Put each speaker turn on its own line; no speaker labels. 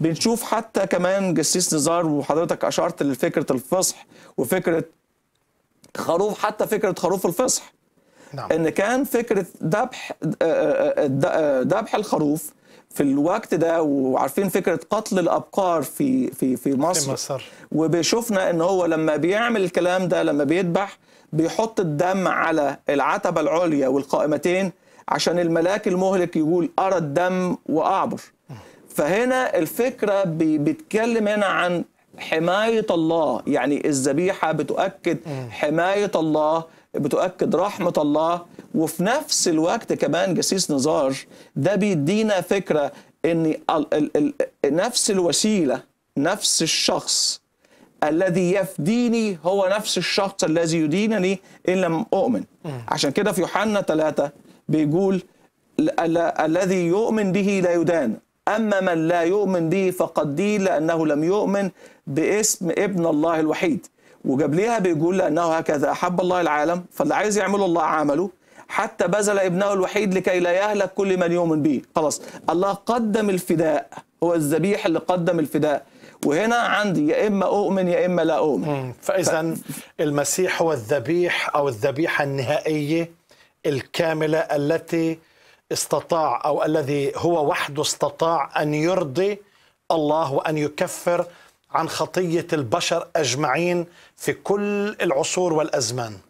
بنشوف حتى كمان جسيس نزار وحضرتك اشرت لفكره الفصح وفكره خروف حتى فكره خروف الفصح نعم. ان كان فكره ذبح آه، آه، آه، ذبح الخروف في الوقت ده وعارفين فكره قتل الابقار في في في مصر, في مصر. وبيشوفنا ان هو لما بيعمل الكلام ده لما بيذبح بيحط الدم على العتبه العليا والقائمتين عشان الملاك المهلك يقول ارى الدم واعبر فهنا الفكره بيتكلم هنا عن حمايه الله يعني الذبيحه بتؤكد حمايه الله بتؤكد رحمه الله وفي نفس الوقت كمان جسيس نزار ده بيدينا فكره ان نفس الوسيله نفس الشخص الذي يفديني هو نفس الشخص الذي يدينني ان لم اؤمن عشان كده في يوحنا 3 بيقول الذي يؤمن به لا يدان أما من لا يؤمن به فقد دين لأنه لم يؤمن باسم ابن الله الوحيد وجاب ليها بيقول لأنه هكذا أحب الله العالم فاللي عايز يعمله الله عمله حتى بذل ابنه الوحيد لكي لا يهلك كل من يؤمن به خلاص الله قدم الفداء هو الذبيح اللي
قدم الفداء وهنا عندي يا اما اؤمن يا اما لا اؤمن فاذا ف... المسيح هو الذبيح او الذبيحه النهائيه الكامله التي استطاع او الذي هو وحده استطاع ان يرضي الله وان يكفر عن خطيه البشر اجمعين في كل العصور والازمان